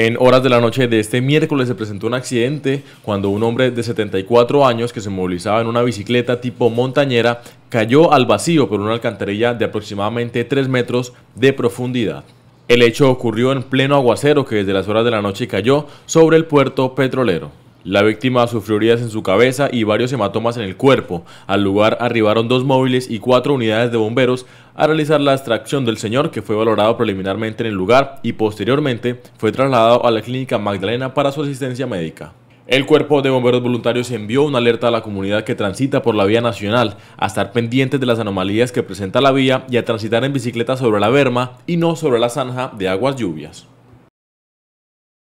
En horas de la noche de este miércoles se presentó un accidente cuando un hombre de 74 años que se movilizaba en una bicicleta tipo montañera cayó al vacío por una alcantarilla de aproximadamente 3 metros de profundidad. El hecho ocurrió en pleno aguacero que desde las horas de la noche cayó sobre el puerto petrolero. La víctima sufrió heridas en su cabeza y varios hematomas en el cuerpo. Al lugar arribaron dos móviles y cuatro unidades de bomberos a realizar la extracción del señor que fue valorado preliminarmente en el lugar y posteriormente fue trasladado a la clínica Magdalena para su asistencia médica. El cuerpo de bomberos voluntarios envió una alerta a la comunidad que transita por la vía nacional a estar pendientes de las anomalías que presenta la vía y a transitar en bicicleta sobre la berma y no sobre la zanja de aguas lluvias.